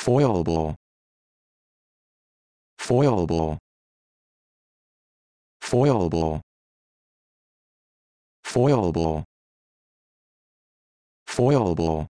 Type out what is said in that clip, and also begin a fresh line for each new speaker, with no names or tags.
foilable foilable foilable foilable foilable